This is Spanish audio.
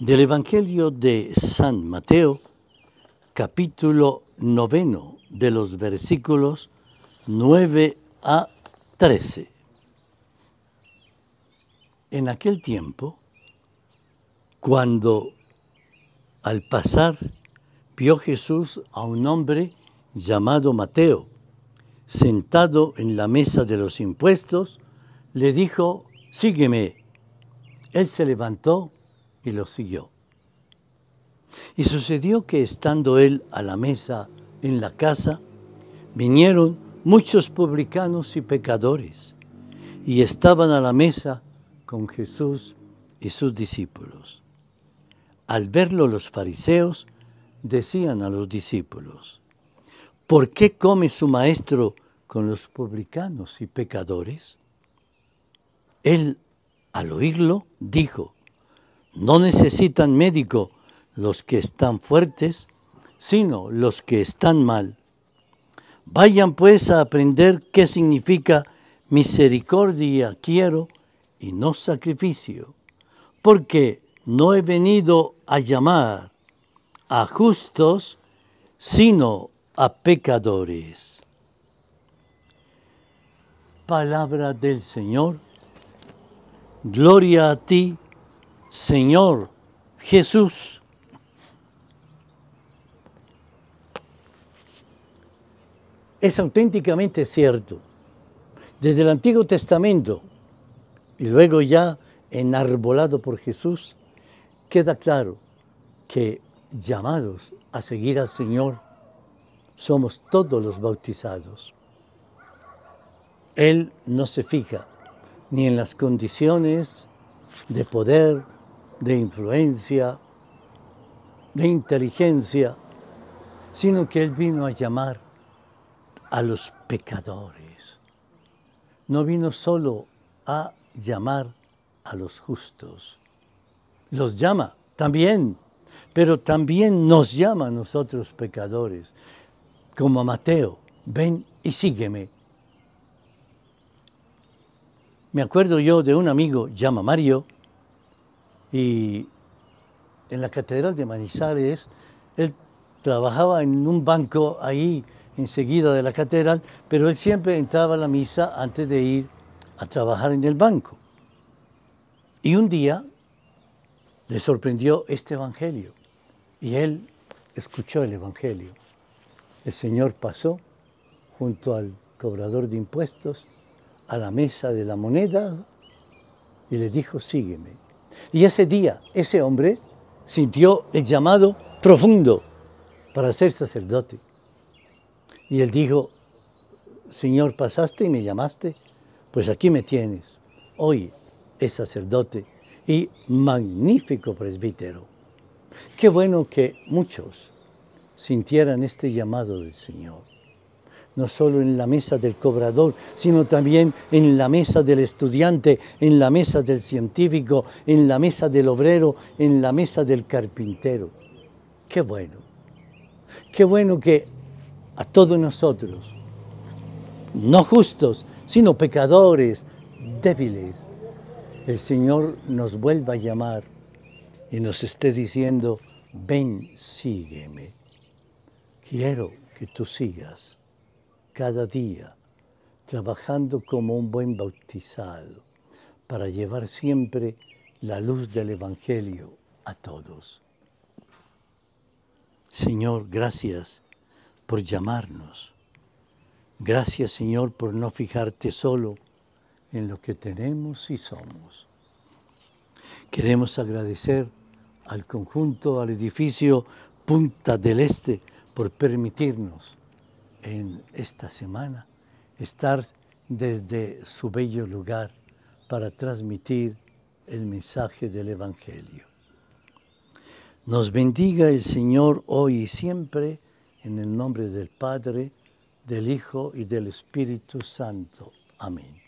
del Evangelio de San Mateo, capítulo noveno, de los versículos 9 a 13. En aquel tiempo, cuando al pasar vio Jesús a un hombre llamado Mateo, sentado en la mesa de los impuestos, le dijo, sígueme. Él se levantó y lo siguió. Y sucedió que estando él a la mesa en la casa, vinieron muchos publicanos y pecadores, y estaban a la mesa con Jesús y sus discípulos. Al verlo los fariseos, decían a los discípulos, ¿por qué come su maestro con los publicanos y pecadores? Él, al oírlo, dijo, no necesitan médico los que están fuertes, sino los que están mal. Vayan pues a aprender qué significa misericordia quiero y no sacrificio, porque no he venido a llamar a justos, sino a pecadores. Palabra del Señor, gloria a ti, Señor Jesús. Es auténticamente cierto. Desde el Antiguo Testamento y luego ya enarbolado por Jesús, queda claro que llamados a seguir al Señor somos todos los bautizados. Él no se fija ni en las condiciones de poder, de influencia, de inteligencia, sino que Él vino a llamar a los pecadores. No vino solo a llamar a los justos. Los llama también, pero también nos llama a nosotros pecadores, como a Mateo, ven y sígueme. Me acuerdo yo de un amigo, llama Mario, y en la Catedral de Manizales, él trabajaba en un banco ahí enseguida de la catedral, pero él siempre entraba a la misa antes de ir a trabajar en el banco. Y un día le sorprendió este Evangelio y él escuchó el Evangelio. El Señor pasó junto al cobrador de impuestos a la mesa de la moneda y le dijo, sígueme. Y ese día, ese hombre sintió el llamado profundo para ser sacerdote. Y él dijo, Señor, pasaste y me llamaste, pues aquí me tienes. Hoy es sacerdote y magnífico presbítero. Qué bueno que muchos sintieran este llamado del Señor no solo en la mesa del cobrador, sino también en la mesa del estudiante, en la mesa del científico, en la mesa del obrero, en la mesa del carpintero. Qué bueno, qué bueno que a todos nosotros, no justos, sino pecadores, débiles, el Señor nos vuelva a llamar y nos esté diciendo, ven, sígueme. Quiero que tú sigas cada día, trabajando como un buen bautizado, para llevar siempre la luz del Evangelio a todos. Señor, gracias por llamarnos. Gracias, Señor, por no fijarte solo en lo que tenemos y somos. Queremos agradecer al conjunto, al edificio Punta del Este, por permitirnos en esta semana, estar desde su bello lugar para transmitir el mensaje del Evangelio. Nos bendiga el Señor hoy y siempre, en el nombre del Padre, del Hijo y del Espíritu Santo. Amén.